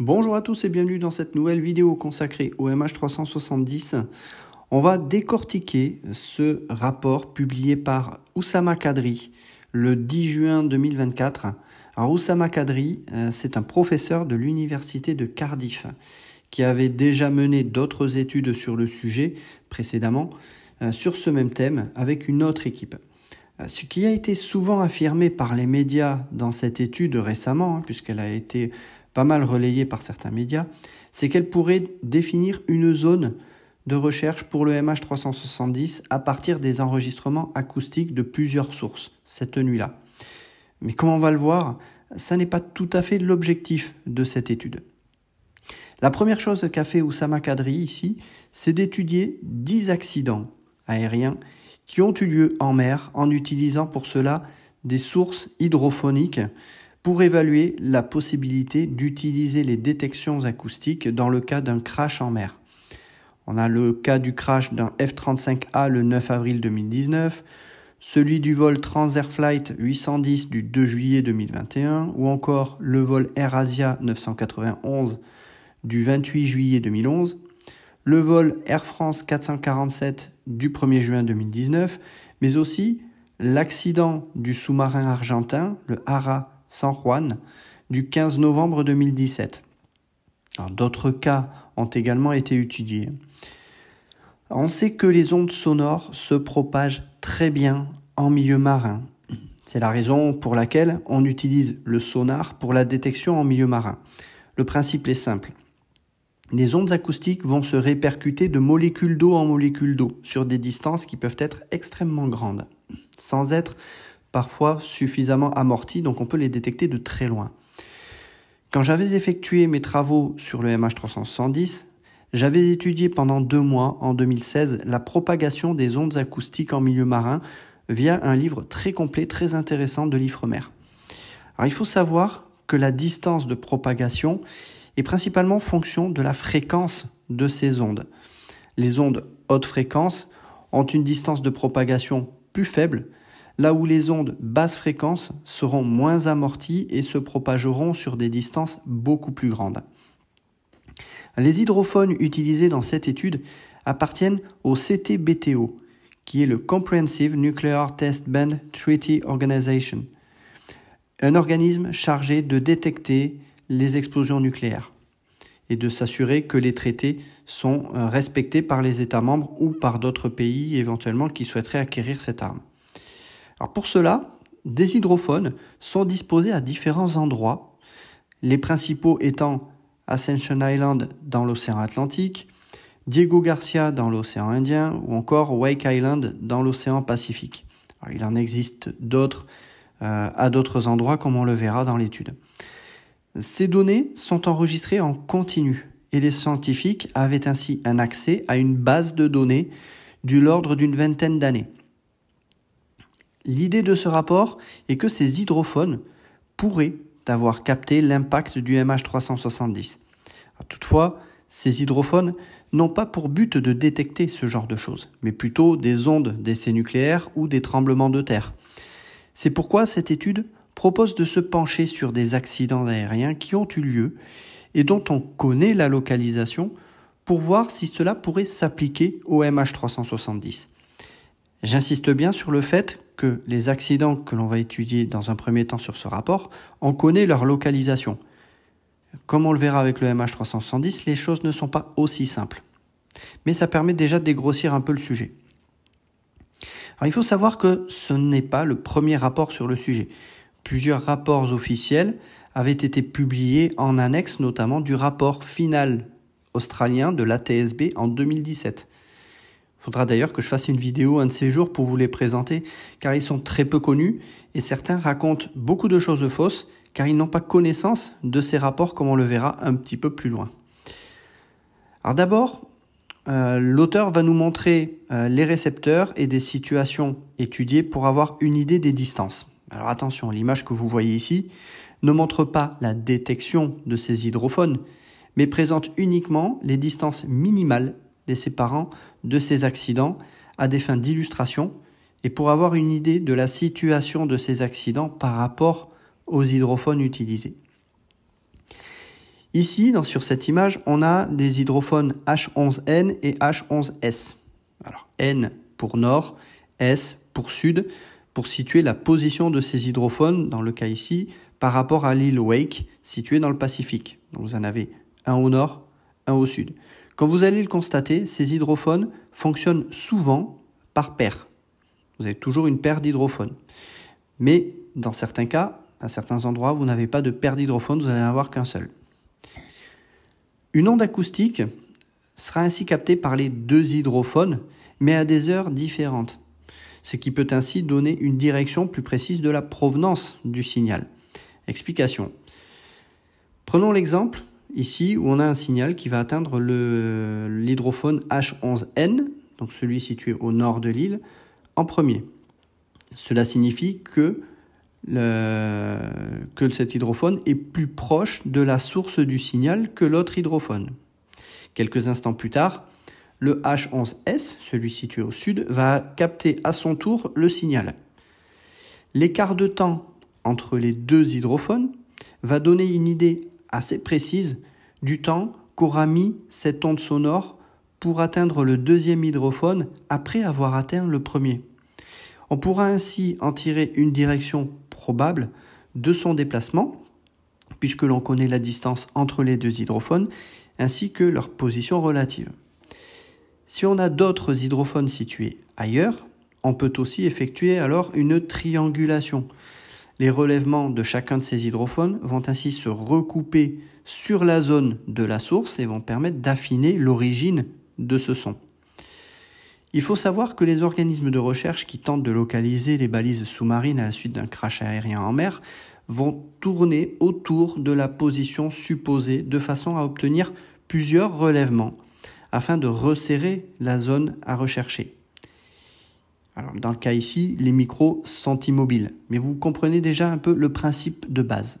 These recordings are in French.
Bonjour à tous et bienvenue dans cette nouvelle vidéo consacrée au MH370. On va décortiquer ce rapport publié par Oussama Kadri le 10 juin 2024. Oussama Kadri, euh, c'est un professeur de l'université de Cardiff qui avait déjà mené d'autres études sur le sujet précédemment euh, sur ce même thème avec une autre équipe. Euh, ce qui a été souvent affirmé par les médias dans cette étude récemment, hein, puisqu'elle a été pas mal relayée par certains médias, c'est qu'elle pourrait définir une zone de recherche pour le MH370 à partir des enregistrements acoustiques de plusieurs sources cette nuit-là. Mais comme on va le voir, ça n'est pas tout à fait l'objectif de cette étude. La première chose qu'a fait Oussama Kadri ici, c'est d'étudier 10 accidents aériens qui ont eu lieu en mer en utilisant pour cela des sources hydrophoniques pour évaluer la possibilité d'utiliser les détections acoustiques dans le cas d'un crash en mer. On a le cas du crash d'un F-35A le 9 avril 2019, celui du vol Transair Flight 810 du 2 juillet 2021 ou encore le vol Air Asia 991 du 28 juillet 2011, le vol Air France 447 du 1er juin 2019, mais aussi l'accident du sous-marin argentin, le ARA San Juan du 15 novembre 2017. D'autres cas ont également été étudiés. On sait que les ondes sonores se propagent très bien en milieu marin. C'est la raison pour laquelle on utilise le sonar pour la détection en milieu marin. Le principe est simple. Les ondes acoustiques vont se répercuter de molécules d'eau en molécule d'eau sur des distances qui peuvent être extrêmement grandes, sans être parfois suffisamment amortis, donc on peut les détecter de très loin. Quand j'avais effectué mes travaux sur le MH370, j'avais étudié pendant deux mois, en 2016, la propagation des ondes acoustiques en milieu marin via un livre très complet, très intéressant de l'IFREMER. il faut savoir que la distance de propagation est principalement fonction de la fréquence de ces ondes. Les ondes haute fréquence ont une distance de propagation plus faible, là où les ondes basse fréquence seront moins amorties et se propageront sur des distances beaucoup plus grandes. Les hydrophones utilisés dans cette étude appartiennent au CTBTO, qui est le Comprehensive Nuclear Test Ban Treaty Organization, un organisme chargé de détecter les explosions nucléaires et de s'assurer que les traités sont euh, respectés par les États membres ou par d'autres pays éventuellement qui souhaiteraient acquérir cette arme pour cela, des hydrophones sont disposés à différents endroits, les principaux étant Ascension Island dans l'océan Atlantique, Diego Garcia dans l'océan Indien ou encore Wake Island dans l'océan Pacifique. il en existe d'autres euh, à d'autres endroits comme on le verra dans l'étude. Ces données sont enregistrées en continu et les scientifiques avaient ainsi un accès à une base de données du l'ordre d'une vingtaine d'années. L'idée de ce rapport est que ces hydrophones pourraient avoir capté l'impact du MH370. Toutefois, ces hydrophones n'ont pas pour but de détecter ce genre de choses, mais plutôt des ondes d'essais nucléaires ou des tremblements de terre. C'est pourquoi cette étude propose de se pencher sur des accidents aériens qui ont eu lieu et dont on connaît la localisation pour voir si cela pourrait s'appliquer au MH370. J'insiste bien sur le fait que les accidents que l'on va étudier dans un premier temps sur ce rapport, on connaît leur localisation. Comme on le verra avec le MH370, les choses ne sont pas aussi simples. Mais ça permet déjà de dégrossir un peu le sujet. Alors, il faut savoir que ce n'est pas le premier rapport sur le sujet. Plusieurs rapports officiels avaient été publiés en annexe notamment du rapport final australien de l'ATSB en 2017. Il Faudra d'ailleurs que je fasse une vidéo un de ces jours pour vous les présenter, car ils sont très peu connus et certains racontent beaucoup de choses fausses, car ils n'ont pas connaissance de ces rapports, comme on le verra un petit peu plus loin. Alors d'abord, euh, l'auteur va nous montrer euh, les récepteurs et des situations étudiées pour avoir une idée des distances. Alors attention, l'image que vous voyez ici ne montre pas la détection de ces hydrophones, mais présente uniquement les distances minimales les séparant de ces accidents à des fins d'illustration et pour avoir une idée de la situation de ces accidents par rapport aux hydrophones utilisés. Ici, sur cette image, on a des hydrophones H11N et H11S. Alors N pour nord, S pour sud, pour situer la position de ces hydrophones, dans le cas ici, par rapport à l'île Wake, située dans le Pacifique. Donc vous en avez un au nord, un au sud. Comme vous allez le constater, ces hydrophones fonctionnent souvent par paire. Vous avez toujours une paire d'hydrophones. Mais dans certains cas, à certains endroits, vous n'avez pas de paire d'hydrophones, vous n'allez en avoir qu'un seul. Une onde acoustique sera ainsi captée par les deux hydrophones, mais à des heures différentes, ce qui peut ainsi donner une direction plus précise de la provenance du signal. Explication. Prenons l'exemple ici où on a un signal qui va atteindre l'hydrophone H11N, donc celui situé au nord de l'île, en premier. Cela signifie que, que cet hydrophone est plus proche de la source du signal que l'autre hydrophone. Quelques instants plus tard, le H11S, celui situé au sud, va capter à son tour le signal. L'écart de temps entre les deux hydrophones va donner une idée assez précise du temps qu'aura mis cette onde sonore pour atteindre le deuxième hydrophone après avoir atteint le premier. On pourra ainsi en tirer une direction probable de son déplacement, puisque l'on connaît la distance entre les deux hydrophones, ainsi que leur position relative. Si on a d'autres hydrophones situés ailleurs, on peut aussi effectuer alors une triangulation, les relèvements de chacun de ces hydrophones vont ainsi se recouper sur la zone de la source et vont permettre d'affiner l'origine de ce son. Il faut savoir que les organismes de recherche qui tentent de localiser les balises sous-marines à la suite d'un crash aérien en mer vont tourner autour de la position supposée de façon à obtenir plusieurs relèvements afin de resserrer la zone à rechercher dans le cas ici, les micros sont immobiles, mais vous comprenez déjà un peu le principe de base.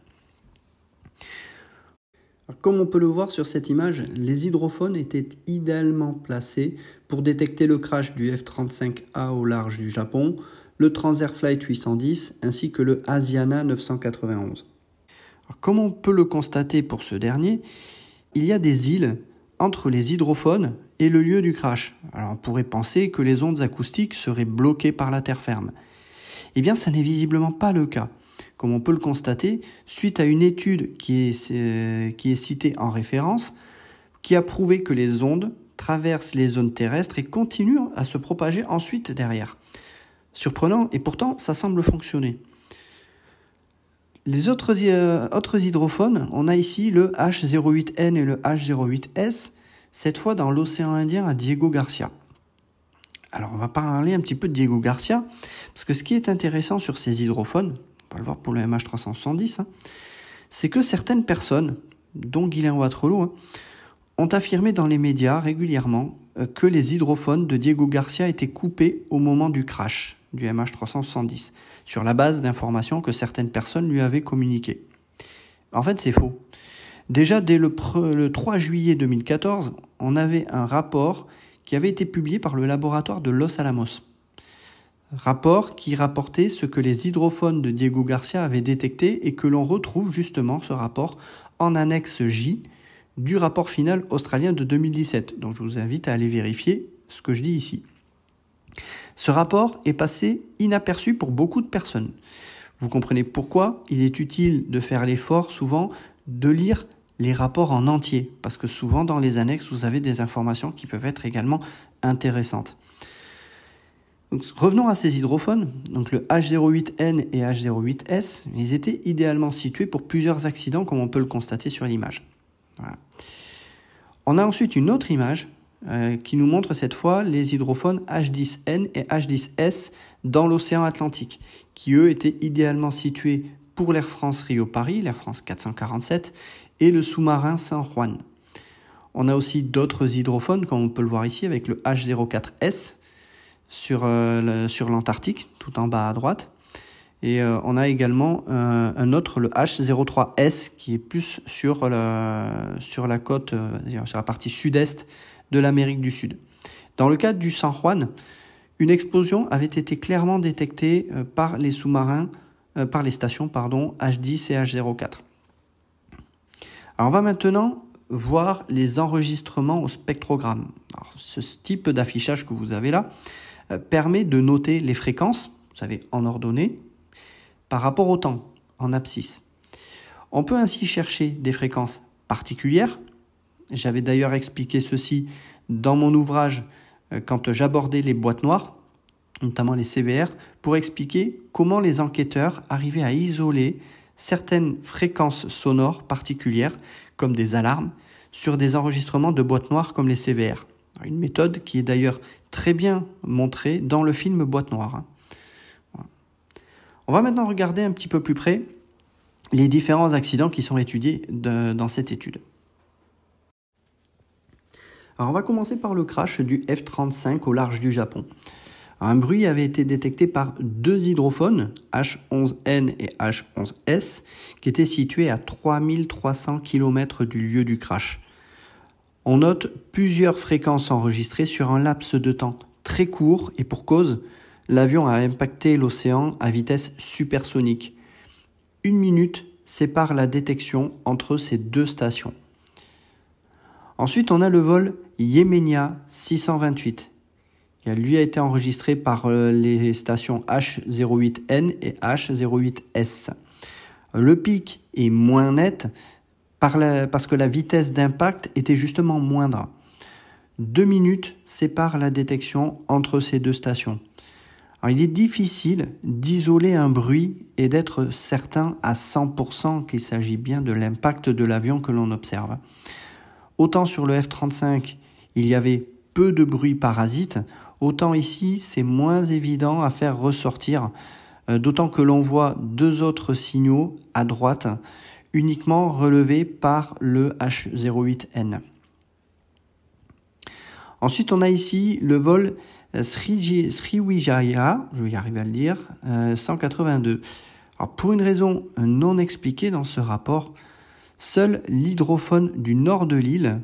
comme on peut le voir sur cette image, les hydrophones étaient idéalement placés pour détecter le crash du F-35A au large du Japon, le Transair Flight 810 ainsi que le Asiana 991. comme on peut le constater pour ce dernier, il y a des îles entre les hydrophones et le lieu du crash. Alors on pourrait penser que les ondes acoustiques seraient bloquées par la terre ferme. Eh bien, ça n'est visiblement pas le cas, comme on peut le constater suite à une étude qui est, qui est citée en référence, qui a prouvé que les ondes traversent les zones terrestres et continuent à se propager ensuite derrière. Surprenant, et pourtant ça semble fonctionner. Les euh, autres, hydrophones, on a ici le H08N et le H08S, cette fois dans l'océan Indien à Diego Garcia. Alors on va parler un petit peu de Diego Garcia, parce que ce qui est intéressant sur ces hydrophones, on va le voir pour le MH370, hein, c'est que certaines personnes, dont Guylain Ouattrelot, hein, ont affirmé dans les médias régulièrement euh, que les hydrophones de Diego Garcia étaient coupés au moment du crash du MH370 sur la base d'informations que certaines personnes lui avaient communiquées. En fait, c'est faux. Déjà dès le, 3 juillet 2014, on avait un rapport qui avait été publié par le laboratoire de Los Alamos. Rapport qui rapportait ce que les hydrophones de Diego Garcia avaient détecté et que l'on retrouve justement ce rapport en annexe J du rapport final australien de 2017. Donc je vous invite à aller vérifier ce que je dis ici. Ce rapport est passé inaperçu pour beaucoup de personnes. Vous comprenez pourquoi il est utile de faire l'effort souvent de lire les rapports en entier, parce que souvent dans les annexes, vous avez des informations qui peuvent être également intéressantes. revenons à ces hydrophones. Donc, le H08N et H08S, ils étaient idéalement situés pour plusieurs accidents, comme on peut le constater sur l'image. On a ensuite une autre image euh, qui nous montre cette fois les hydrophones H10N et H10S dans l'océan Atlantique, qui eux étaient idéalement situés pour l'Air France Rio-Paris, l'Air France 447, et le sous-marin Saint Juan. On a aussi d'autres hydrophones, comme on peut le voir ici, avec le H04S euh, sur, l'Antarctique, tout en bas à droite. Et euh, on a également un autre, le H03S, qui est plus sur sur la côte, sur la partie sud-est l'Amérique du Sud. Dans le cadre du San Juan, une explosion avait été clairement détectée euh, par les sous-marins, euh, par les stations H10 et H04. Alors on va maintenant voir les enregistrements au spectrogramme. ce type d'affichage que vous avez là euh, permet de noter les fréquences, vous savez, en ordonnée, par rapport au temps, en abscisse. On peut ainsi chercher des fréquences particulières, j'avais d'ailleurs expliqué ceci dans mon ouvrage euh, quand j'abordais les boîtes noires, notamment les CVR, pour expliquer comment les enquêteurs arrivaient à isoler certaines fréquences sonores particulières, comme des alarmes, sur des enregistrements de boîtes noires comme les CVR. Une méthode qui est d'ailleurs très bien montrée dans le film Boîte noire. Hein. On va maintenant regarder un petit peu plus près les différents accidents qui sont étudiés dans cette étude. Alors on va commencer par le crash du F-35 au large du Japon. Un bruit avait été détecté par deux hydrophones, H11N et H11S, qui étaient situés à 3300 km du lieu du crash. On note plusieurs fréquences enregistrées sur un laps de temps très court et pour cause, l'avion a impacté l'océan à vitesse supersonique. Une minute sépare la détection entre ces deux stations. Ensuite, on a le vol Yemenia 628 qui lui a été enregistré par euh, les stations H08N et H08S. Le pic est moins net parce que la vitesse d'impact était justement moindre. Deux minutes séparent la détection entre ces deux stations. il est difficile d'isoler un bruit et d'être certain à 100% qu'il s'agit bien de l'impact de l'avion que l'on observe. Autant sur le F-35, il y avait peu de bruit parasite, autant ici, c'est moins évident à faire ressortir, euh, d'autant que l'on voit deux autres signaux à droite, uniquement relevés par le H-08N. Ensuite, on a ici le vol Sriwijaya, je vais y arriver à le dire, 182. Euh, pour une raison non expliquée dans ce rapport, Seul l'hydrophone du nord de l'île,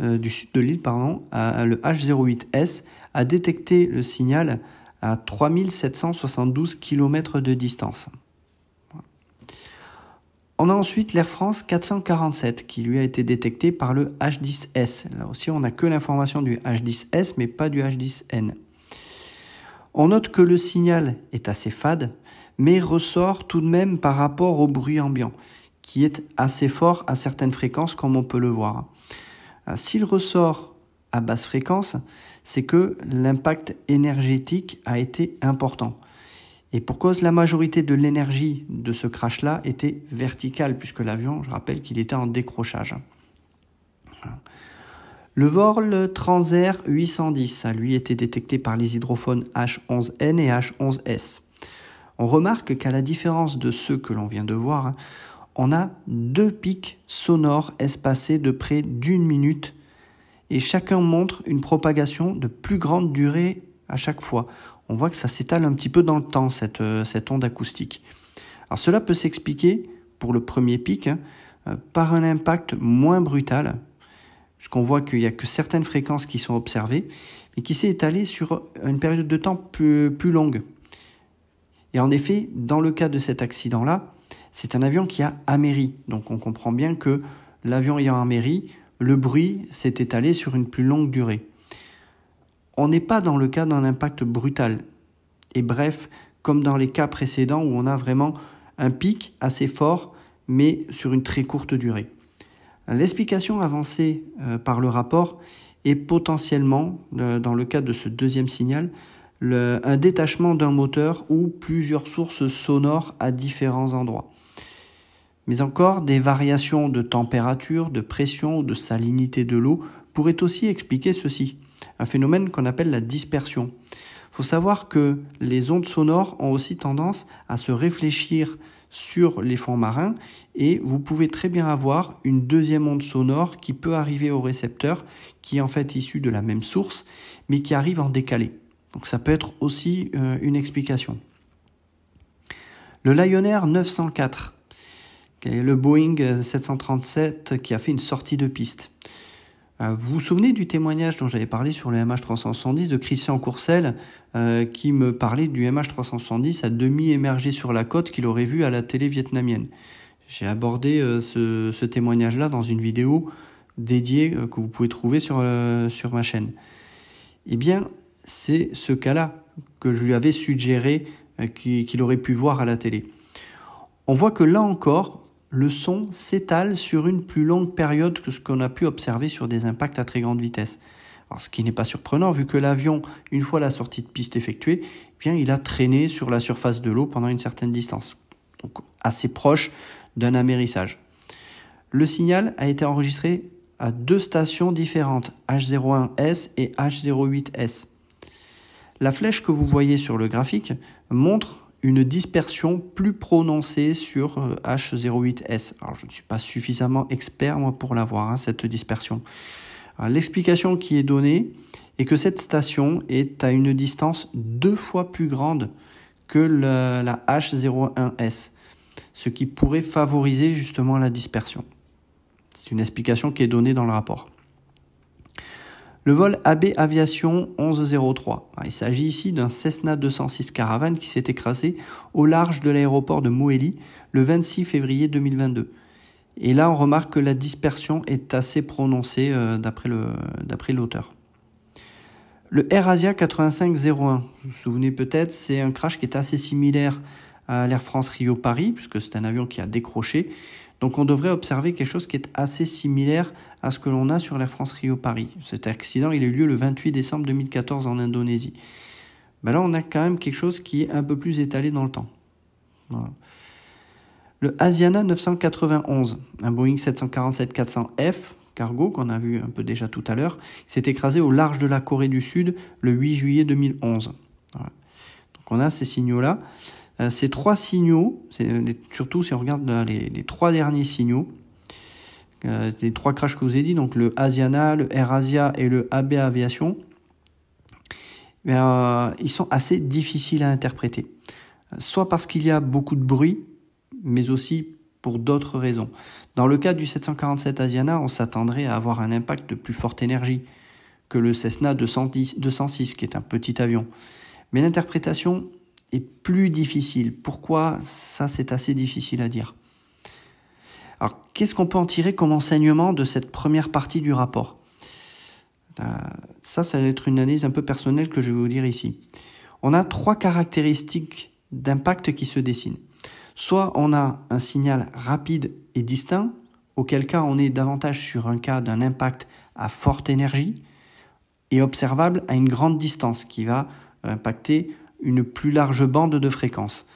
euh, du sud de l'île, pardon, le H08S, a détecté le signal à 3772 km de distance. On a ensuite l'Air France 447 qui lui a été détecté par le H10S. Là aussi, on n'a que l'information du H10S mais pas du H10N. On note que le signal est assez fade mais ressort tout de même par rapport au bruit ambiant qui est assez fort à certaines fréquences comme on peut le voir. Euh, s'il ressort à basse fréquence, c'est que l'impact énergétique a été important. Et pour cause, la majorité de l'énergie de ce crash-là était verticale, puisque l'avion, je rappelle qu'il était en décrochage. Le Vorl Transair 810 a lui été détecté par les hydrophones H11N et H11S. On remarque qu'à la différence de ceux que l'on vient de voir, hein, on a deux pics sonores espacés de près d'une minute et chacun montre une propagation de plus grande durée à chaque fois. On voit que ça s'étale un petit peu dans le temps, cette, euh, cette onde acoustique. Alors cela peut s'expliquer, pour le premier pic, hein, euh, par un impact moins brutal, puisqu'on voit qu'il n'y a que certaines fréquences qui sont observées, mais qui s'est étalée sur une période de temps plus, plus longue. Et en effet, dans le cas de cet accident-là, c'est un avion qui a améri. Donc on comprend bien que l'avion ayant améri, le bruit s'est étalé sur une plus longue durée. On n'est pas dans le cas d'un impact brutal. Et bref, comme dans les cas précédents où on a vraiment un pic assez fort, mais sur une très courte durée. L'explication avancée euh, par le rapport est potentiellement, euh, dans le cas de ce deuxième signal, un détachement d'un moteur ou plusieurs sources sonores à différents endroits mais encore des variations de température, de pression ou de salinité de l'eau pourraient aussi expliquer ceci, un phénomène qu'on appelle la dispersion. Il faut savoir que les ondes sonores ont aussi tendance à se réfléchir sur les fonds marins et vous pouvez très bien avoir une deuxième onde sonore qui peut arriver au récepteur, qui est en fait issue de la même source, mais qui arrive en décalé. Donc ça peut être aussi euh, une explication. Le Lionaire 904 le Boeing 737 qui a fait une sortie de piste. Euh, vous vous souvenez du témoignage dont j'avais parlé sur le MH370 de Christian Courcel euh, qui me parlait du MH370 à demi émergé sur la côte qu'il aurait vu à la télé vietnamienne. J'ai abordé euh, ce, témoignage-là dans une vidéo dédiée que vous pouvez trouver sur, sur ma chaîne. Eh bien, c'est ce cas-là que je lui avais suggéré qu'il aurait pu voir à la télé. On voit que là encore, le son s'étale sur une plus longue période que ce qu'on a pu observer sur des impacts à très grande vitesse. ce qui n'est pas surprenant, vu que l'avion, une fois la sortie de piste effectuée, eh bien, il a traîné sur la surface de l'eau pendant une certaine distance, donc assez proche d'un amérissage. Le signal a été enregistré à deux stations différentes, H01S et H08S. La flèche que vous voyez sur le graphique montre une dispersion plus prononcée sur H08S. Euh, Alors je ne suis pas suffisamment expert pour l'avoir, hein, cette dispersion. L'explication qui est donnée est que cette station est à une distance deux fois plus grande que la H01S, ce qui pourrait favoriser justement la dispersion. C'est une explication qui est donnée dans le rapport. Le vol AB Aviation 1103. Ah, il s'agit ici d'un Cessna 206 Caravane qui s'est écrasé au large de l'aéroport de Moélie le 26 février 2022. Et là, on remarque que la dispersion est assez prononcée euh, d'après l'auteur. Le, Air Asia 8501, vous vous souvenez peut-être, c'est un crash qui est assez similaire à l'Air France Rio-Paris, puisque c'est un avion qui a décroché, donc on devrait observer quelque chose qui est assez similaire à ce que l'on a sur l'Air France-Rio-Paris. Cet accident, il a eu lieu le 28 décembre 2014 en Indonésie. Ben là, on a quand même quelque chose qui est un peu plus étalé dans le temps. Le Asiana 991, un Boeing 747-400F, cargo qu'on a vu un peu déjà tout à l'heure, s'est écrasé au large de la Corée du Sud le 8 juillet 2011. Donc on a ces signaux-là. Euh, ces trois signaux, euh, surtout si on regarde euh, les, trois derniers signaux, les trois crashs que vous ai dit, donc le Asiana, le Air Asia et le AB Aviation, eh ils sont assez difficiles à interpréter. Soit parce qu'il y a beaucoup de bruit, mais aussi pour d'autres raisons. Dans le cas du 747 Asiana, on s'attendrait à avoir un impact de plus forte énergie que le Cessna 206, qui est un petit avion. Mais l'interprétation plus difficile. Pourquoi Ça, c'est assez difficile à dire. Alors, qu'est-ce qu'on peut en tirer comme enseignement de cette première partie du rapport euh, Ça, ça va être une analyse un peu personnelle que je vais vous dire ici. On a trois caractéristiques d'impact qui se dessinent. Soit on a un signal rapide et distinct, auquel cas on est davantage sur un cas d'un impact à forte énergie et observable à une grande distance qui va impacter une plus large bande de fréquences.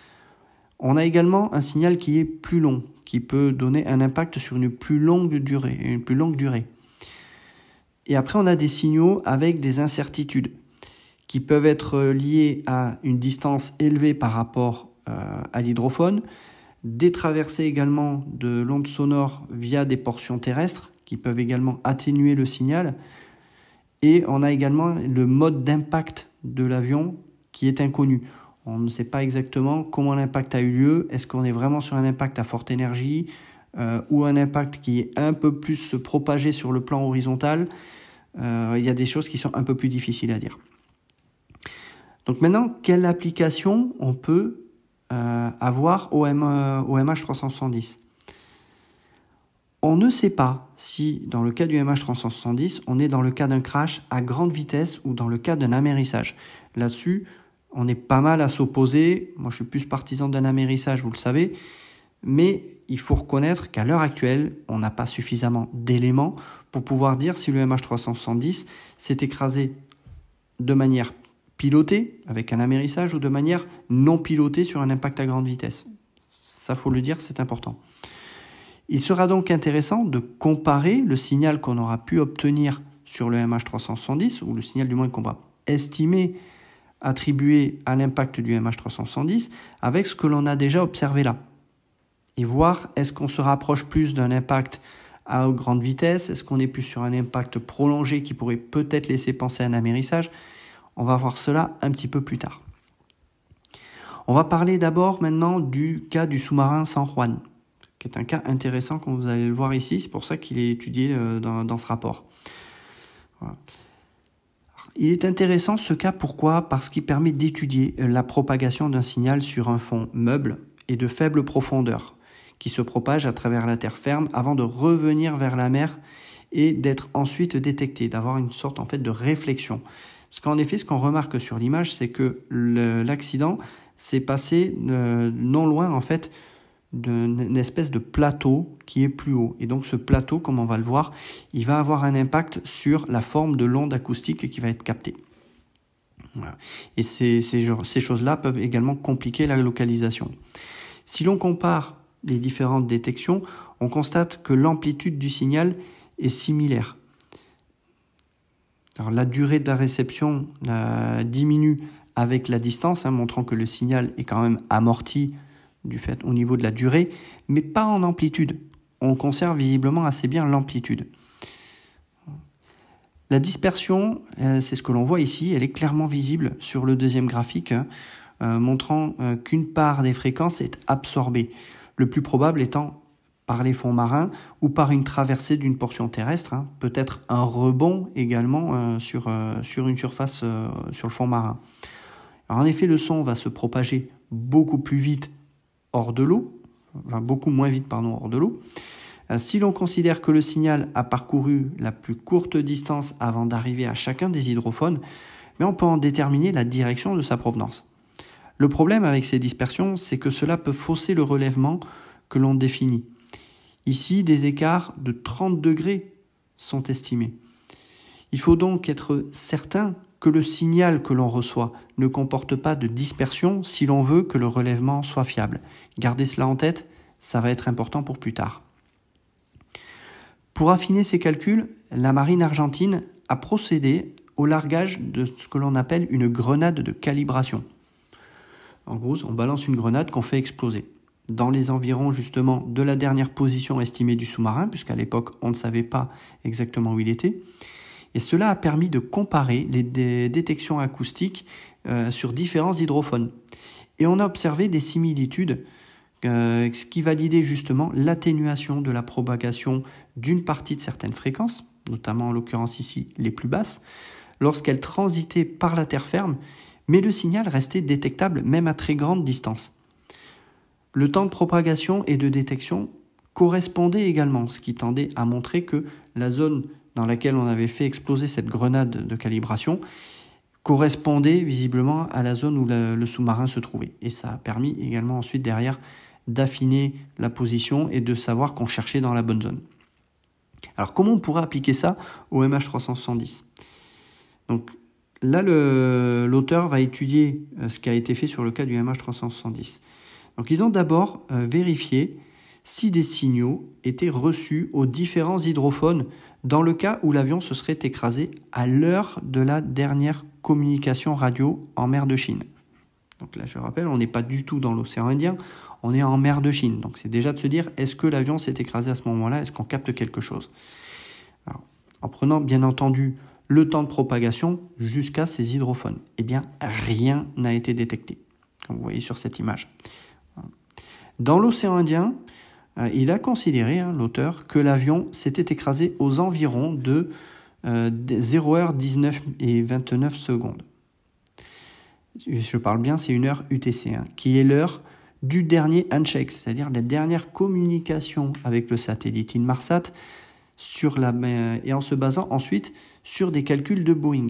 On a également un signal qui est plus long, qui peut donner un impact sur une plus longue durée. Une plus longue durée. Et après, on a des signaux avec des incertitudes qui peuvent être liés à une distance élevée par rapport euh, à l'hydrophone, des traversées également de l'onde sonore via des portions terrestres qui peuvent également atténuer le signal, et on a également le mode d'impact de l'avion qui est inconnu. On ne sait pas exactement comment l'impact a eu lieu. Est-ce qu'on est vraiment sur un impact à forte énergie euh, ou un impact qui est un peu plus propagé sur le plan horizontal euh, Il y a des choses qui sont un peu plus difficiles à dire. Donc maintenant, quelle application on peut euh, avoir au, MH370 On ne sait pas si dans le cas du MH370, on est dans le cas d'un crash à grande vitesse ou dans le cas d'un amérissage. Là-dessus, on est pas mal à s'opposer. Moi, je suis plus partisan d'un amérissage, vous le savez. Mais il faut reconnaître qu'à l'heure actuelle, on n'a pas suffisamment d'éléments pour pouvoir dire si le MH370 s'est écrasé de manière pilotée, avec un amérissage, ou de manière non pilotée sur un impact à grande vitesse. Ça, faut le dire, c'est important. Il sera donc intéressant de comparer le signal qu'on aura pu obtenir sur le MH370, ou le signal du moins qu'on va estimer attribué à l'impact du MH370 avec ce que l'on a déjà observé là. Et voir est-ce qu'on se rapproche plus d'un impact à grande vitesse, est-ce qu'on est plus sur un impact prolongé qui pourrait peut-être laisser penser à un amérissage. On va voir cela un petit peu plus tard. On va parler d'abord maintenant du cas du sous-marin San Juan, qui est un cas intéressant comme vous allez le voir ici, c'est pour ça qu'il est étudié euh, dans, dans ce rapport. Voilà. Il est intéressant ce cas pourquoi Parce qu'il permet d'étudier la propagation d'un signal sur un fond meuble et de faible profondeur qui se propage à travers la terre ferme avant de revenir vers la mer et d'être ensuite détecté, d'avoir une sorte en fait de réflexion. Parce qu'en effet, ce qu'on remarque sur l'image, c'est que l'accident s'est passé euh, non loin en fait d'une espèce de plateau qui est plus haut. Et donc ce plateau, comme on va le voir, il va avoir un impact sur la forme de l'onde acoustique qui va être captée. Et ces, choses-là peuvent également compliquer la localisation. Si l'on compare les différentes détections, on constate que l'amplitude du signal est similaire. Alors, la durée de la réception diminue avec la distance, hein, montrant que le signal est quand même amorti du fait au niveau de la durée, mais pas en amplitude. On conserve visiblement assez bien l'amplitude. La dispersion, euh, c'est ce que l'on voit ici, elle est clairement visible sur le deuxième graphique, hein, euh, montrant euh, qu'une part des fréquences est absorbée, le plus probable étant par les fonds marins ou par une traversée d'une portion terrestre, hein, peut-être un rebond également sur, sur une surface, sur le fond marin. en effet, le son va se propager beaucoup plus vite hors de l'eau, beaucoup moins vite pardon, hors de l'eau. Euh, si l'on considère que le signal a parcouru la plus courte distance avant d'arriver à chacun des hydrophones, mais on peut en déterminer la direction de sa provenance. Le problème avec ces dispersions, c'est que cela peut fausser le relèvement que l'on définit. Ici, des écarts de 30 degrés sont estimés. Il faut donc être certain que le signal que l'on reçoit ne comporte pas de dispersion si l'on veut que le relèvement soit fiable. Gardez cela en tête, ça va être important pour plus tard. Pour affiner ces calculs, la marine argentine a procédé au largage de ce que l'on appelle une grenade de calibration. En gros, on balance une grenade qu'on fait exploser. Dans les environs justement de la dernière position estimée du sous-marin, puisqu'à l'époque on ne savait pas exactement où il était, et cela a permis de comparer les détections acoustiques euh, sur différents hydrophones. Et on a observé des similitudes, euh, ce qui validait justement l'atténuation de la propagation d'une partie de certaines fréquences, notamment en l'occurrence ici les plus basses, lorsqu'elles transitaient par la terre ferme, mais le signal restait détectable même à très grande distance. Le temps de propagation et de détection correspondait également, ce qui tendait à montrer que la zone dans laquelle on avait fait exploser cette grenade de calibration correspondait visiblement à la zone où le, sous-marin se trouvait. Et ça a permis également ensuite derrière d'affiner la position et de savoir qu'on cherchait dans la bonne zone. Alors comment on pourrait appliquer ça au MH370 Donc là, l'auteur va étudier euh, ce qui a été fait sur le cas du MH370. Donc ils ont d'abord euh, vérifié si des signaux étaient reçus aux différents hydrophones dans le cas où l'avion se serait écrasé à l'heure de la dernière communication radio en mer de Chine. Donc là, je rappelle, on n'est pas du tout dans l'océan Indien, on est en mer de Chine. Donc c'est déjà de se dire, est-ce que l'avion s'est écrasé à ce moment-là Est-ce qu'on capte quelque chose En prenant bien entendu le temps de propagation jusqu'à ces hydrophones. Eh bien, rien n'a été détecté, comme vous voyez sur cette image. Dans l'océan Indien, euh, il a considéré, hein, l'auteur, que l'avion s'était écrasé aux environs de 0h19 euh, et 29 secondes. Je parle bien, c'est une heure UTC, 1 hein, qui est l'heure du dernier uncheck, c'est-à-dire la dernière communication avec le satellite Inmarsat sur la, et en se basant ensuite sur des calculs de Boeing.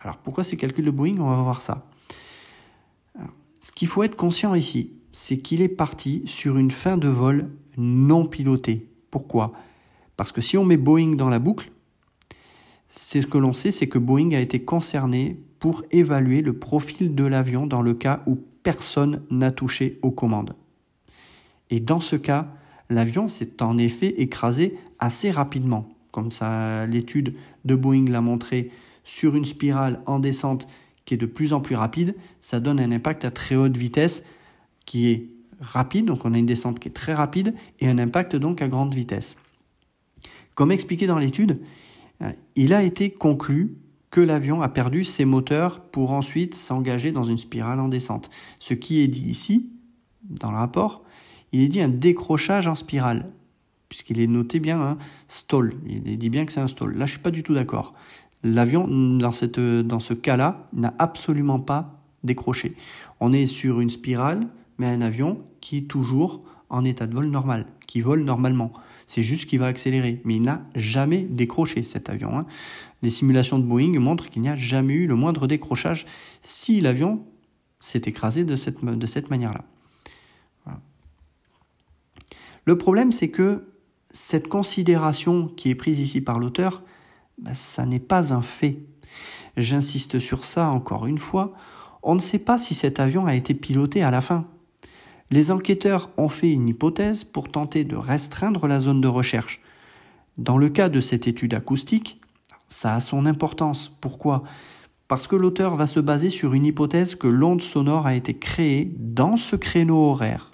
Alors pourquoi ces calculs de Boeing On va voir ça. ce qu'il faut être conscient ici, c'est qu'il est parti sur une fin de vol non pilotée. Pourquoi Parce que si on met Boeing dans la boucle, c'est ce que l'on sait, c'est que Boeing a été concerné pour évaluer le profil de l'avion dans le cas où personne n'a touché aux commandes. Et dans ce cas, l'avion s'est en effet écrasé assez rapidement, comme l'étude de Boeing l'a montré, sur une spirale en descente qui est de plus en plus rapide, ça donne un impact à très haute vitesse qui est rapide, donc on a une descente qui est très rapide et un impact donc à grande vitesse. Comme expliqué dans l'étude, euh, il a été conclu que l'avion a perdu ses moteurs pour ensuite s'engager dans une spirale en descente. Ce qui est dit ici, dans le rapport, il est dit un décrochage en spirale, puisqu'il est noté bien un hein, stall. Il est dit bien que c'est un stall. Là, je ne suis pas du tout d'accord. L'avion, dans, dans ce cas-là, n'a absolument pas décroché. On est sur une spirale mais un avion qui est toujours en état de vol normal, qui vole normalement. C'est juste qu'il va accélérer, mais il n'a jamais décroché cet avion. Hein. Les simulations de Boeing montrent qu'il n'y a jamais eu le moindre décrochage si l'avion s'est écrasé de cette, de cette manière-là. Le problème, c'est que cette considération qui est prise ici par l'auteur, ben, ça n'est pas un fait. J'insiste sur ça encore une fois. On ne sait pas si cet avion a été piloté à la fin. Les enquêteurs ont fait une hypothèse pour tenter de restreindre la zone de recherche. Dans le cas de cette étude acoustique, ça a son importance. Pourquoi Parce que l'auteur va se baser sur une hypothèse que l'onde sonore a été créée dans ce créneau horaire,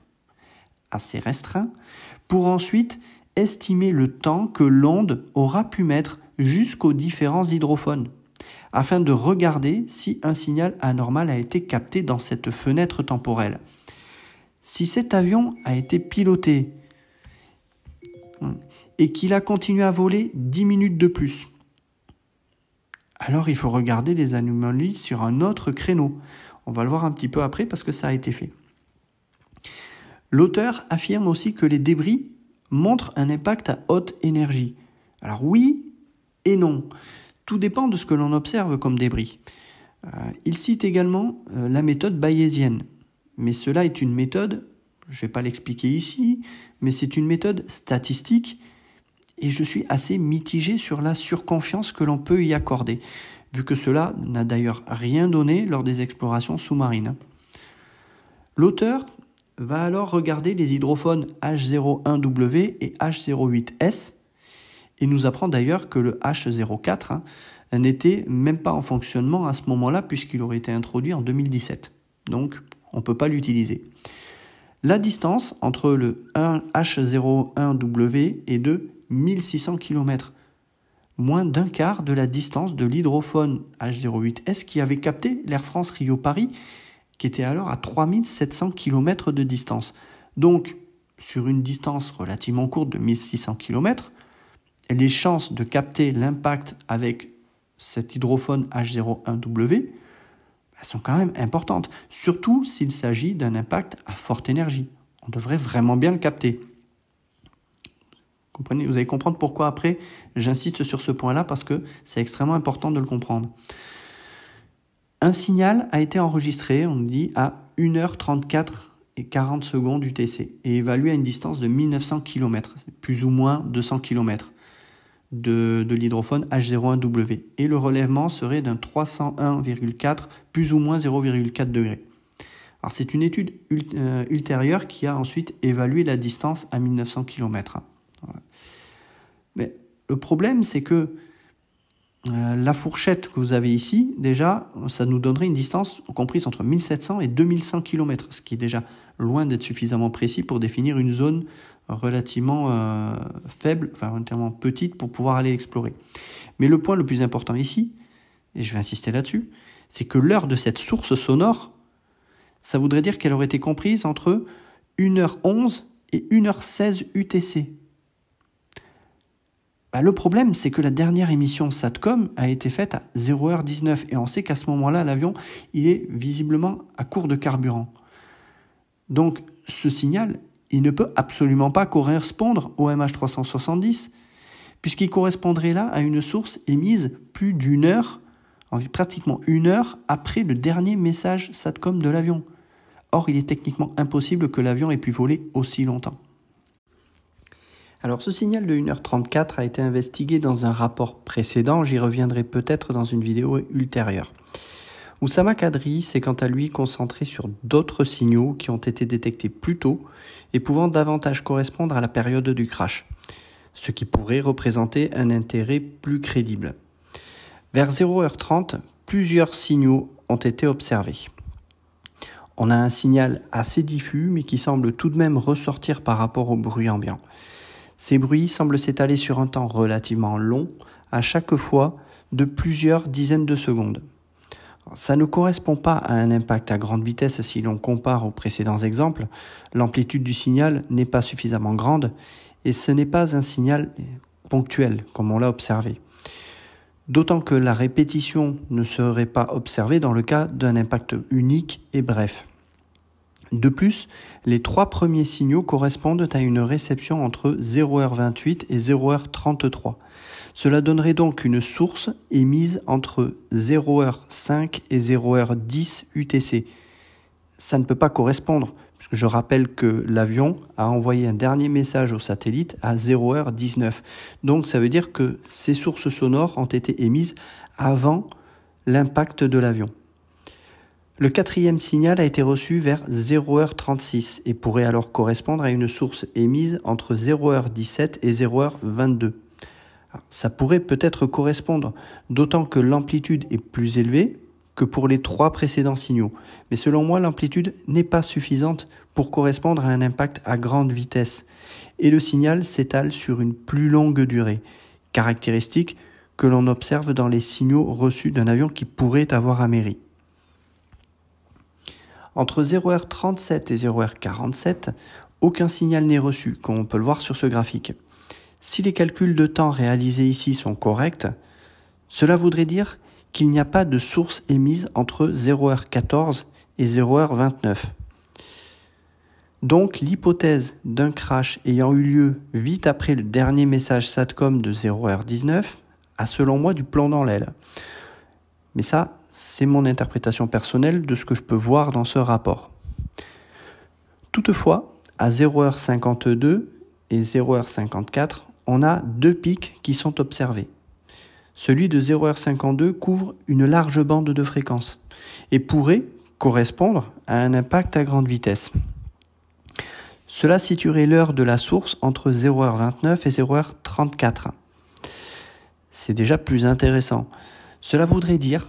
assez restreint, pour ensuite estimer le temps que l'onde aura pu mettre jusqu'aux différents hydrophones, afin de regarder si un signal anormal a été capté dans cette fenêtre temporelle si cet avion a été piloté et qu'il a continué à voler 10 minutes de plus, alors il faut regarder les anomalies sur un autre créneau. On va le voir un petit peu après parce que ça a été fait. L'auteur affirme aussi que les débris montrent un impact à haute énergie. Alors oui et non. Tout dépend de ce que l'on observe comme débris. Euh, il cite également euh, la méthode bayésienne. Mais cela est une méthode, je ne vais pas l'expliquer ici, mais c'est une méthode statistique et je suis assez mitigé sur la surconfiance que l'on peut y accorder, vu que cela n'a d'ailleurs rien donné lors des explorations sous-marines. L'auteur va alors regarder les hydrophones H01W et H08S et nous apprend d'ailleurs que le H04 hein, n'était même pas en fonctionnement à ce moment-là puisqu'il aurait été introduit en 2017. Donc on ne peut pas l'utiliser. La distance entre le 1H01W est de 1600 km, moins d'un quart de la distance de l'hydrophone H08S qui avait capté l'Air France-Rio-Paris, qui était alors à 3700 km de distance. Donc, sur une distance relativement courte de 1600 km, les chances de capter l'impact avec cet hydrophone H01W elles sont quand même importantes, surtout s'il s'agit d'un impact à forte énergie. On devrait vraiment bien le capter. vous allez comprendre pourquoi après j'insiste sur ce point-là parce que c'est extrêmement important de le comprendre. Un signal a été enregistré, on dit, à 1h34 et 40 secondes UTC et évalué à une distance de 1900 km, plus ou moins 200 km de, l'hydrophone H01W. Et le relèvement serait d'un 301,4 plus ou moins 0,4 degrés. Alors c'est une étude euh, ultérieure qui a ensuite évalué la distance à 1900 km. Mais le problème, c'est que euh, la fourchette que vous avez ici, déjà, ça nous donnerait une distance comprise entre 1700 et 2100 km, ce qui est déjà loin d'être suffisamment précis pour définir une zone relativement euh, faible, enfin relativement petite pour pouvoir aller explorer. Mais le point le plus important ici, et je vais insister là-dessus, c'est que l'heure de cette source sonore, ça voudrait dire qu'elle aurait été comprise entre 1h11 et 1h16 UTC. Bah, le problème, c'est que la dernière émission SATCOM a été faite à 0h19 et on sait qu'à ce moment-là, l'avion, il est visiblement à court de carburant. Donc ce signal, il ne peut absolument pas correspondre au MH370, puisqu'il correspondrait là à une source émise plus d'une heure, pratiquement une heure après le dernier message SATCOM de l'avion. Or, il est techniquement impossible que l'avion ait pu voler aussi longtemps. Alors ce signal de 1h34 a été investigué dans un rapport précédent, j'y reviendrai peut-être dans une vidéo ultérieure. Oussama Kadri s'est quant à lui concentré sur d'autres signaux qui ont été détectés plus tôt et pouvant davantage correspondre à la période du crash, ce qui pourrait représenter un intérêt plus crédible. Vers 0h30, plusieurs signaux ont été observés. On a un signal assez diffus mais qui semble tout de même ressortir par rapport au bruit ambiant. Ces bruits semblent s'étaler sur un temps relativement long, à chaque fois de plusieurs dizaines de secondes. Ça ne correspond pas à un impact à grande vitesse si l'on compare aux précédents exemples. L'amplitude du signal n'est pas suffisamment grande et ce n'est pas un signal ponctuel comme on l'a observé. D'autant que la répétition ne serait pas observée dans le cas d'un impact unique et bref. De plus, les trois premiers signaux correspondent à une réception entre 0h28 et 0h33. Cela donnerait donc une source émise entre 0h5 et 0h10 UTC. Ça ne peut pas correspondre, puisque je rappelle que l'avion a envoyé un dernier message au satellite à 0h19. Donc ça veut dire que ces sources sonores ont été émises avant l'impact de l'avion. Le quatrième signal a été reçu vers 0h36 et pourrait alors correspondre à une source émise entre 0h17 et 0h22. Ça pourrait peut-être correspondre, d'autant que l'amplitude est plus élevée que pour les trois précédents signaux. Mais selon moi, l'amplitude n'est pas suffisante pour correspondre à un impact à grande vitesse. Et le signal s'étale sur une plus longue durée, caractéristique que l'on observe dans les signaux reçus d'un avion qui pourrait avoir améri. Entre 0h37 et 0h47, aucun signal n'est reçu, comme on peut le voir sur ce graphique. Si les calculs de temps réalisés ici sont corrects, cela voudrait dire qu'il n'y a pas de source émise entre 0h14 et 0h29. Donc l'hypothèse d'un crash ayant eu lieu vite après le dernier message SATCOM de 0h19 a selon moi du plan dans l'aile. Mais ça, c'est mon interprétation personnelle de ce que je peux voir dans ce rapport. Toutefois, à 0h52 et 0h54, on a deux pics qui sont observés. Celui de 0h52 couvre une large bande de fréquences et pourrait correspondre à un impact à grande vitesse. Cela situerait l'heure de la source entre 0h29 et 0h34. C'est déjà plus intéressant. Cela voudrait dire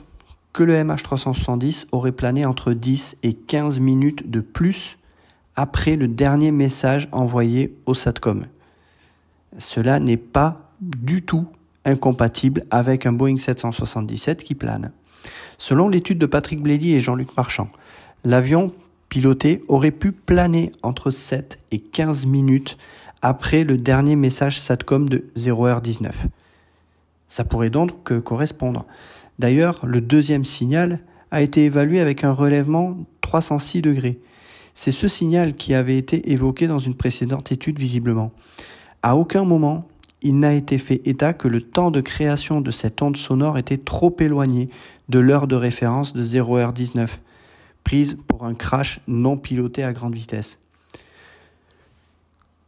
que le MH370 aurait plané entre 10 et 15 minutes de plus après le dernier message envoyé au SATCOM cela n'est pas du tout incompatible avec un Boeing 777 qui plane. Selon l'étude de Patrick Blédy et Jean-Luc Marchand, l'avion piloté aurait pu planer entre 7 et 15 minutes après le dernier message SATCOM de 0h19. Ça pourrait donc correspondre. D'ailleurs, le deuxième signal a été évalué avec un relèvement 306 degrés. C'est ce signal qui avait été évoqué dans une précédente étude visiblement. À aucun moment, il n'a été fait état que le temps de création de cette onde sonore était trop éloigné de l'heure de référence de 0h19, prise pour un crash non piloté à grande vitesse.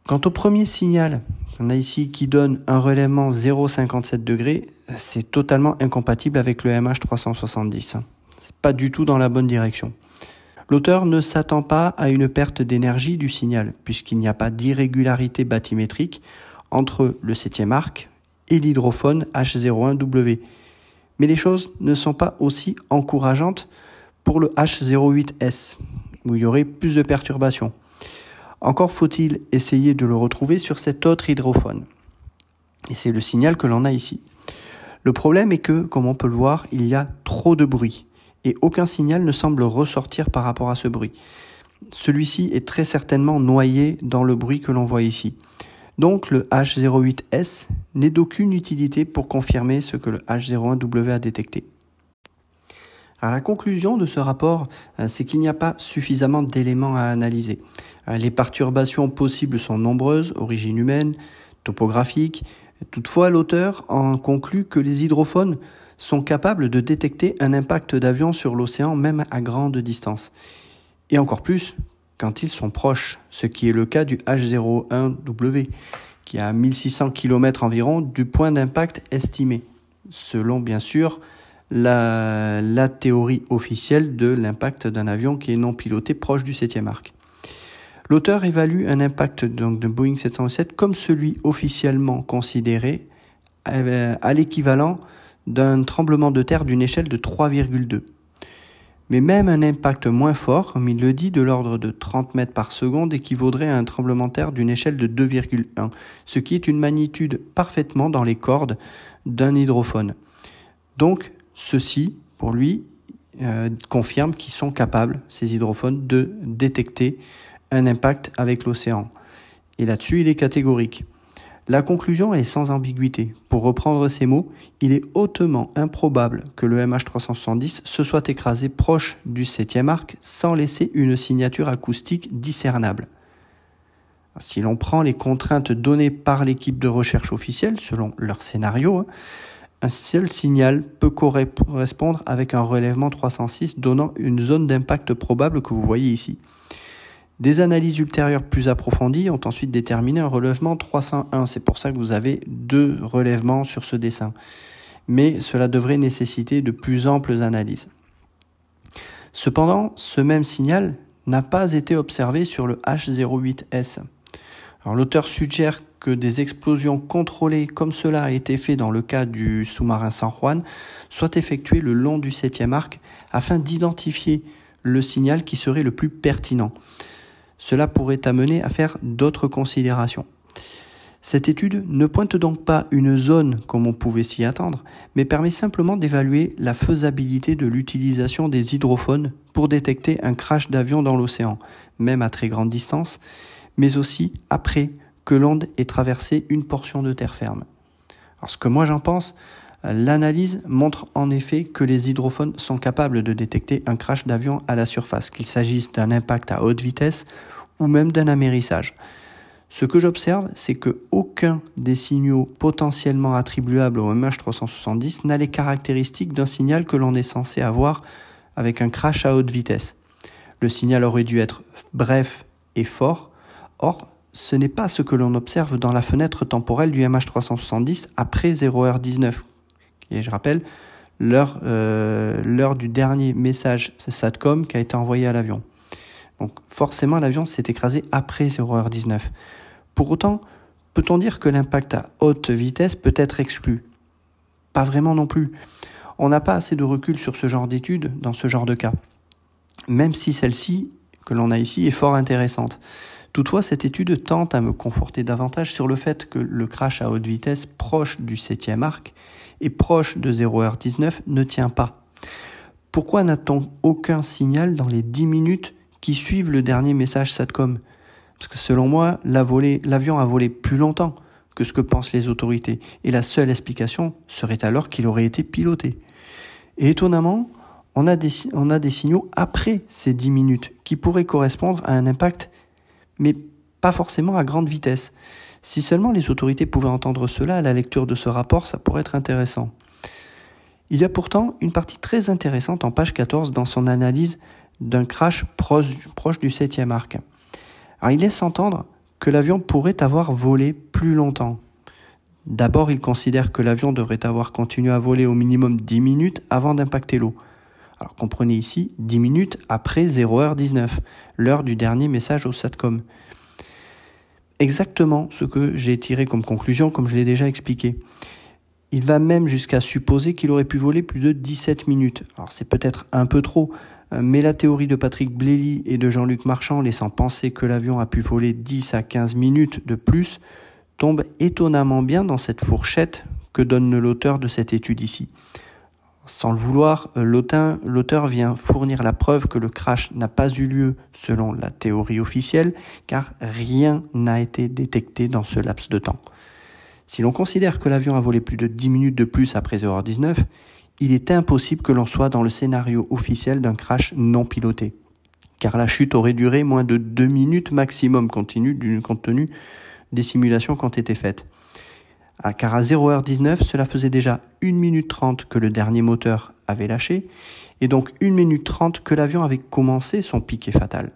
Quant au premier signal, on a ici qui donne un relèvement 0,57 degrés, c'est totalement incompatible avec le MH370. C'est pas du tout dans la bonne direction. L'auteur ne s'attend pas à une perte d'énergie du signal, puisqu'il n'y a pas d'irrégularité bathymétrique entre le septième arc et l'hydrophone H01W. Mais les choses ne sont pas aussi encourageantes pour le H08S, où il y aurait plus de perturbations. Encore faut-il essayer de le retrouver sur cet autre hydrophone. Et c'est le signal que l'on a ici. Le problème est que, comme on peut le voir, il y a trop de bruit et aucun signal ne semble ressortir par rapport à ce bruit. Celui-ci est très certainement noyé dans le bruit que l'on voit ici. Donc le H08S n'est d'aucune utilité pour confirmer ce que le H01W a détecté. la conclusion de ce rapport, euh, c'est qu'il n'y a pas suffisamment d'éléments à analyser. Euh, les perturbations possibles sont nombreuses, origine humaine, topographique. Toutefois, l'auteur en conclut que les hydrophones sont capables de détecter un impact d'avion sur l'océan même à grande distance. Et encore plus quand ils sont proches, ce qui est le cas du H01W, qui est à 1600 km environ du point d'impact estimé, selon bien sûr la, théorie officielle de l'impact d'un avion qui est non piloté proche du 7e arc. L'auteur évalue un impact donc, de Boeing 707 comme celui officiellement considéré euh, à l'équivalent d'un tremblement de terre d'une échelle de 3,2. Mais même un impact moins fort, comme il le dit, de l'ordre de 30 mètres par seconde équivaudrait à un tremblement de terre d'une échelle de 2,1, ce qui est une magnitude parfaitement dans les cordes d'un hydrophone. Donc, ceci, pour lui, euh, confirme qu'ils sont capables, ces hydrophones, de détecter un impact avec l'océan. Et là-dessus, il est catégorique. La conclusion est sans ambiguïté. Pour reprendre ces mots, il est hautement improbable que le MH370 se soit écrasé proche du 7e arc sans laisser une signature acoustique discernable. Si l'on prend les contraintes données par l'équipe de recherche officielle, selon leur scénario, hein, un seul signal peut correspondre avec un relèvement 306 donnant une zone d'impact probable que vous voyez ici. Des analyses ultérieures plus approfondies ont ensuite déterminé un relèvement 301. C'est pour ça que vous avez deux relèvements sur ce dessin. Mais cela devrait nécessiter de plus amples analyses. Cependant, ce même signal n'a pas été observé sur le H08S. l'auteur suggère que des explosions contrôlées comme cela a été fait dans le cas du sous-marin San Juan soient effectuées le long du 7e arc afin d'identifier le signal qui serait le plus pertinent. Cela pourrait amener à faire d'autres considérations. Cette étude ne pointe donc pas une zone comme on pouvait s'y attendre, mais permet simplement d'évaluer la faisabilité de l'utilisation des hydrophones pour détecter un crash d'avion dans l'océan, même à très grande distance, mais aussi après que l'onde ait traversé une portion de terre ferme. Alors ce que moi j'en pense, l'analyse montre en effet que les hydrophones sont capables de détecter un crash d'avion à la surface, qu'il s'agisse d'un impact à haute vitesse ou même d'un amérissage. Ce que j'observe, c'est que aucun des signaux potentiellement attribuables au MH370 n'a les caractéristiques d'un signal que l'on est censé avoir avec un crash à haute vitesse. Le signal aurait dû être bref et fort, or ce n'est pas ce que l'on observe dans la fenêtre temporelle du MH370 après 0h19, et je rappelle l'heure euh, du dernier message SATCOM qui a été envoyé à l'avion. Donc forcément, l'avion s'est écrasé après 0h19. Pour autant, peut-on dire que l'impact à haute vitesse peut être exclu Pas vraiment non plus. On n'a pas assez de recul sur ce genre d'études dans ce genre de cas, même si celle-ci que l'on a ici est fort intéressante. Toutefois, cette étude tente à me conforter davantage sur le fait que le crash à haute vitesse proche du 7e arc et proche de 0h19 ne tient pas. Pourquoi n'a-t-on aucun signal dans les 10 minutes qui suivent le dernier message SATCOM. Parce que selon moi, l'avion a volé plus longtemps que ce que pensent les autorités. Et la seule explication serait alors qu'il aurait été piloté. Et étonnamment, on a, des, signaux après ces 10 minutes qui pourraient correspondre à un impact, mais pas forcément à grande vitesse. Si seulement les autorités pouvaient entendre cela à la lecture de ce rapport, ça pourrait être intéressant. Il y a pourtant une partie très intéressante en page 14 dans son analyse d'un crash proche, du 7e arc. il laisse entendre que l'avion pourrait avoir volé plus longtemps. D'abord, il considère que l'avion devrait avoir continué à voler au minimum 10 minutes avant d'impacter l'eau. Alors comprenez ici 10 minutes après 0h19, l'heure du dernier message au SATCOM. Exactement ce que j'ai tiré comme conclusion, comme je l'ai déjà expliqué. Il va même jusqu'à supposer qu'il aurait pu voler plus de 17 minutes. Alors c'est peut-être un peu trop, euh, mais la théorie de Patrick Blély et de Jean-Luc Marchand laissant penser que l'avion a pu voler 10 à 15 minutes de plus tombe étonnamment bien dans cette fourchette que donne l'auteur de cette étude ici. Sans le vouloir, euh, l'auteur vient fournir la preuve que le crash n'a pas eu lieu selon la théorie officielle, car rien n'a été détecté dans ce laps de temps. Si l'on considère que l'avion a volé plus de 10 minutes de plus après 0h19, il est impossible que l'on soit dans le scénario officiel d'un crash non piloté, car la chute aurait duré moins de deux minutes maximum continue, compte tenu des simulations qui ont été faites. Ah, car à 0h19, cela faisait déjà 1 minute 30 que le dernier moteur avait lâché, et donc 1 minute 30 que l'avion avait commencé son piqué fatal.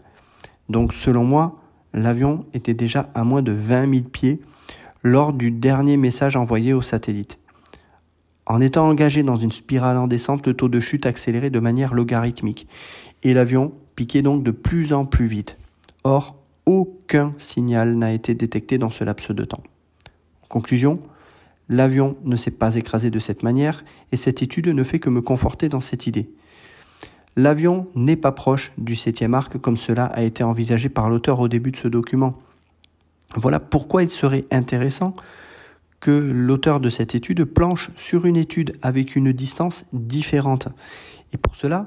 Donc selon moi, l'avion était déjà à moins de 20 000 pieds lors du dernier message envoyé au satellite. En étant engagé dans une spirale en descente, le taux de chute accélérait de manière logarithmique et l'avion piquait donc de plus en plus vite. Or, aucun signal n'a été détecté dans ce laps de temps. conclusion, l'avion ne s'est pas écrasé de cette manière et cette étude ne fait que me conforter dans cette idée. L'avion n'est pas proche du septième arc comme cela a été envisagé par l'auteur au début de ce document. Voilà pourquoi il serait intéressant que l'auteur de cette étude planche sur une étude avec une distance différente. Et pour cela,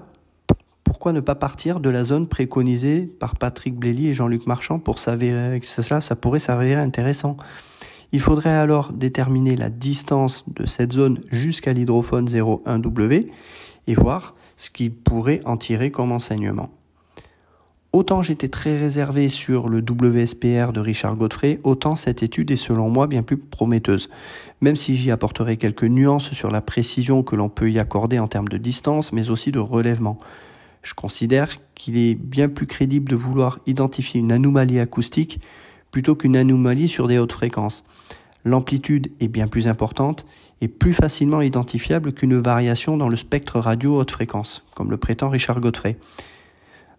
pourquoi ne pas partir de la zone préconisée par Patrick Blély et Jean-Luc Marchand pour s'avérer que cela, ça pourrait s'avérer intéressant Il faudrait alors déterminer la distance de cette zone jusqu'à l'hydrophone 01W et voir ce qu'il pourrait en tirer comme enseignement. Autant j'étais très réservé sur le WSPR de Richard Godfrey, autant cette étude est selon moi bien plus prometteuse. Même si j'y apporterai quelques nuances sur la précision que l'on peut y accorder en termes de distance, mais aussi de relèvement. Je considère qu'il est bien plus crédible de vouloir identifier une anomalie acoustique plutôt qu'une anomalie sur des hautes fréquences. L'amplitude est bien plus importante et plus facilement identifiable qu'une variation dans le spectre radio haute fréquence, comme le prétend Richard Godfrey.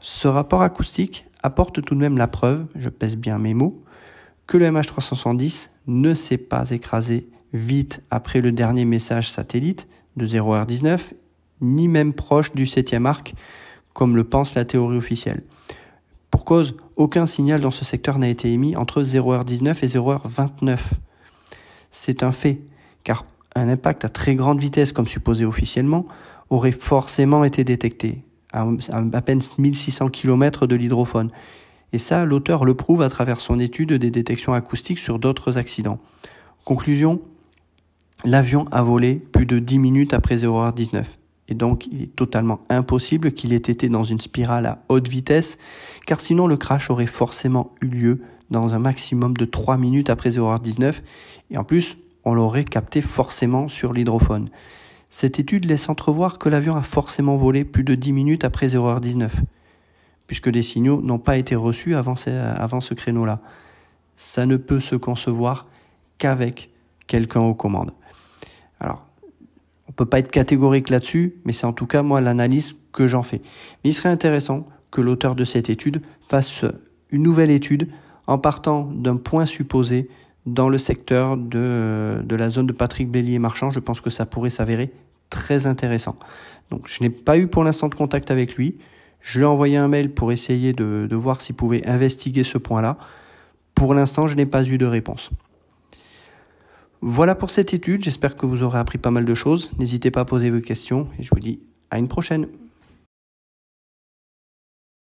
Ce rapport acoustique apporte tout de même la preuve, je pèse bien mes mots, que le MH370 ne s'est pas écrasé vite après le dernier message satellite de 0h19, ni même proche du 7e arc, comme le pense la théorie officielle. Pour cause, aucun signal dans ce secteur n'a été émis entre 0h19 et 0h29. C'est un fait, car un impact à très grande vitesse comme supposé officiellement aurait forcément été détecté, à, à peine 1600 km de l'hydrophone. Et ça, l'auteur le prouve à travers son étude des détections acoustiques sur d'autres accidents. Conclusion, l'avion a volé plus de 10 minutes après 0h19. Et donc, il est totalement impossible qu'il ait été dans une spirale à haute vitesse, car sinon le crash aurait forcément eu lieu dans un maximum de 3 minutes après 0h19. Et en plus, on l'aurait capté forcément sur l'hydrophone. Cette étude laisse entrevoir que l'avion a forcément volé plus de 10 minutes après 0h19, puisque des signaux n'ont pas été reçus avant, avant ce créneau-là. Ça ne peut se concevoir qu'avec quelqu'un aux commandes. Alors, on ne peut pas être catégorique là-dessus, mais c'est en tout cas moi l'analyse que j'en fais. Mais il serait intéressant que l'auteur de cette étude fasse une nouvelle étude en partant d'un point supposé dans le secteur de, la zone de Patrick Bélier-Marchand. Je pense que ça pourrait s'avérer très intéressant. Donc je n'ai pas eu pour l'instant de contact avec lui. Je lui ai envoyé un mail pour essayer de, de voir s'il pouvait investiguer ce point-là. Pour l'instant, je n'ai pas eu de réponse. Voilà pour cette étude, j'espère que vous aurez appris pas mal de choses. N'hésitez pas à poser vos questions et je vous dis à une prochaine.